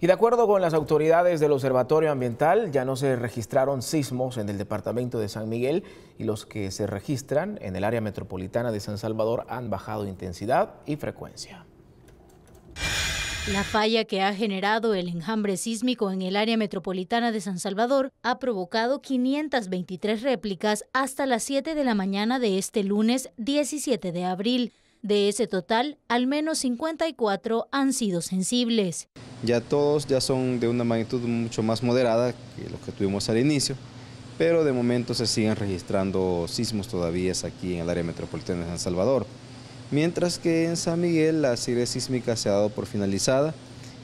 Y de acuerdo con las autoridades del Observatorio Ambiental, ya no se registraron sismos en el departamento de San Miguel y los que se registran en el área metropolitana de San Salvador han bajado intensidad y frecuencia. La falla que ha generado el enjambre sísmico en el área metropolitana de San Salvador ha provocado 523 réplicas hasta las 7 de la mañana de este lunes 17 de abril. De ese total, al menos 54 han sido sensibles. Ya todos ya son de una magnitud mucho más moderada que los que tuvimos al inicio, pero de momento se siguen registrando sismos todavía aquí en el área metropolitana de San Salvador. Mientras que en San Miguel la serie sísmica se ha dado por finalizada,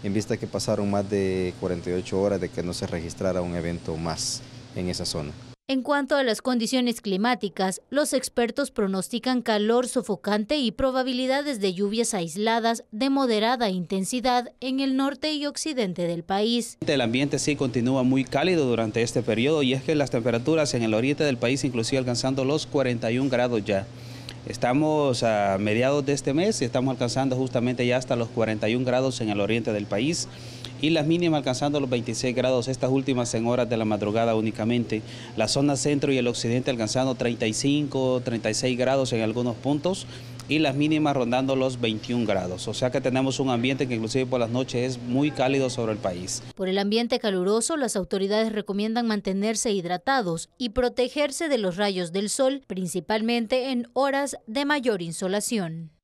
en vista que pasaron más de 48 horas de que no se registrara un evento más en esa zona. En cuanto a las condiciones climáticas, los expertos pronostican calor sofocante y probabilidades de lluvias aisladas de moderada intensidad en el norte y occidente del país. El ambiente sí continúa muy cálido durante este periodo y es que las temperaturas en el oriente del país inclusive alcanzando los 41 grados ya. Estamos a mediados de este mes y estamos alcanzando justamente ya hasta los 41 grados en el oriente del país y las mínimas alcanzando los 26 grados, estas últimas en horas de la madrugada únicamente. La zona centro y el occidente alcanzando 35, 36 grados en algunos puntos y las mínimas rondando los 21 grados. O sea que tenemos un ambiente que inclusive por las noches es muy cálido sobre el país. Por el ambiente caluroso, las autoridades recomiendan mantenerse hidratados y protegerse de los rayos del sol, principalmente en horas de mayor insolación.